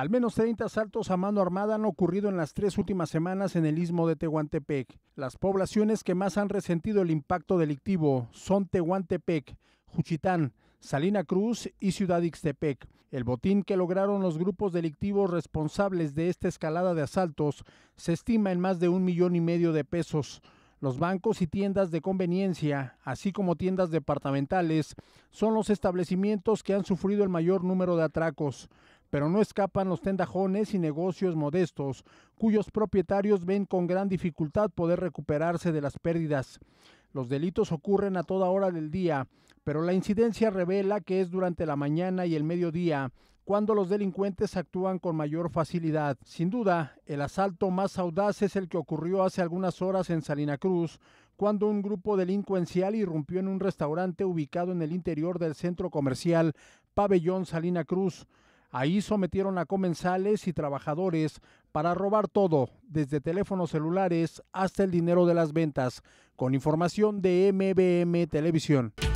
Al menos 30 asaltos a mano armada han ocurrido en las tres últimas semanas en el istmo de Tehuantepec. Las poblaciones que más han resentido el impacto delictivo son Tehuantepec, Juchitán, Salina Cruz y Ciudad Ixtepec. El botín que lograron los grupos delictivos responsables de esta escalada de asaltos se estima en más de un millón y medio de pesos. Los bancos y tiendas de conveniencia, así como tiendas departamentales, son los establecimientos que han sufrido el mayor número de atracos pero no escapan los tendajones y negocios modestos, cuyos propietarios ven con gran dificultad poder recuperarse de las pérdidas. Los delitos ocurren a toda hora del día, pero la incidencia revela que es durante la mañana y el mediodía cuando los delincuentes actúan con mayor facilidad. Sin duda, el asalto más audaz es el que ocurrió hace algunas horas en Salina Cruz, cuando un grupo delincuencial irrumpió en un restaurante ubicado en el interior del centro comercial Pabellón Salina Cruz. Ahí sometieron a comensales y trabajadores para robar todo, desde teléfonos celulares hasta el dinero de las ventas, con información de MBM Televisión.